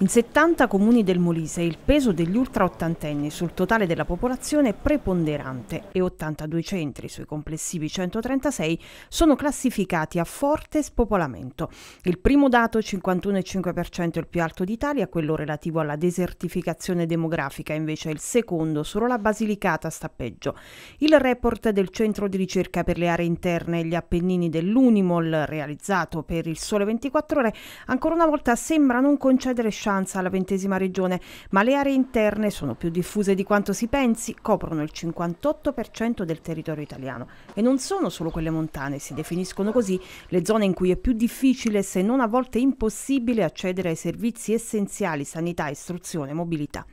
In 70 comuni del Molise il peso degli ultraottantenni sul totale della popolazione è preponderante e 82 centri sui complessivi 136 sono classificati a forte spopolamento. Il primo dato, 51,5% è il più alto d'Italia, quello relativo alla desertificazione demografica, invece è il secondo, solo la Basilicata sta peggio. Il report del Centro di ricerca per le aree interne e gli Appennini dell'Unimol, realizzato per il Sole 24 Ore, ancora una volta sembra non concedere scelte Cianza alla ventesima regione, ma le aree interne sono più diffuse di quanto si pensi, coprono il 58% del territorio italiano. E non sono solo quelle montane, si definiscono così le zone in cui è più difficile, se non a volte impossibile, accedere ai servizi essenziali sanità, istruzione, mobilità.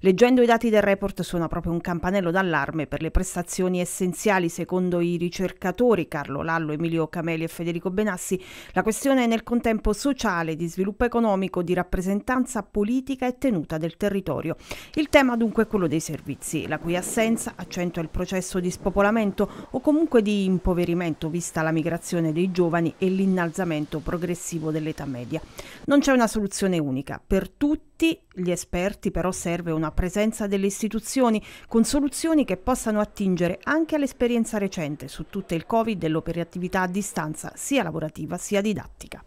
Leggendo i dati del report suona proprio un campanello d'allarme per le prestazioni essenziali secondo i ricercatori Carlo Lallo, Emilio Cameli e Federico Benassi. La questione è nel contempo sociale, di sviluppo economico, di rappresentanza rappresentanza politica e tenuta del territorio. Il tema dunque è quello dei servizi, la cui assenza accentua il processo di spopolamento o comunque di impoverimento vista la migrazione dei giovani e l'innalzamento progressivo dell'età media. Non c'è una soluzione unica, per tutti gli esperti però serve una presenza delle istituzioni con soluzioni che possano attingere anche all'esperienza recente su tutto il Covid e l'operatività a distanza sia lavorativa sia didattica.